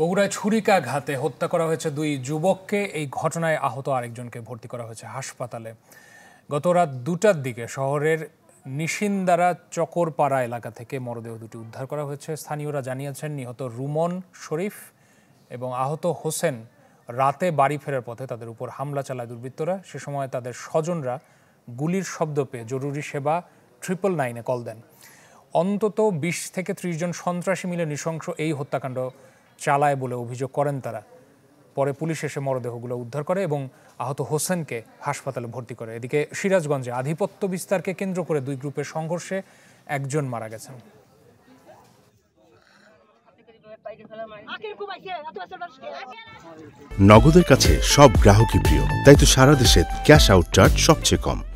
বগুড়ায় ছুরিকাঘাতে হত্যা করা হয়েছে দুই যুবককে এই ঘটনায় আহত আরেকজনকে ভর্তি করা হয়েছে হাসপাতালে গত রাত দুটার দিকে শহরের নিশিন্দারা চকরপাড়া এলাকা থেকে মরদেহ দুটি উদ্ধার করা হয়েছে স্থানীয়রা জানিয়েছেন নিহত রুমন শরীফ এবং আহত হোসেন রাতে বাড়ি ফেরার পথে তাদের উপর হামলা চালায় দুর্বৃত্তরা সে সময় তাদের স্বজনরা গুলির শব্দ পেয়ে জরুরি সেবা ট্রিপল নাইনে কল দেন অন্তত বিশ থেকে ত্রিশ জন সন্ত্রাসী মিলে নৃশংস এই হত্যাকাণ্ড চালায় বলে অভিযোগ করেন তারা পরে পুলিশ এসে মরদেহগুলো উদ্ধার করে এবং আহত হোসেনকে হাসপাতালে ভর্তি করে এদিকে সিরাজগঞ্জে আধিপত্য বিস্তারকে কেন্দ্র করে দুই গ্রুপের সংঘর্ষে একজন মারা গেছেন নগদের কাছে সব গ্রাহকই প্রিয় তাই তো সারা দেশে ক্যাশ আউট চার্জ সবচেয়ে কম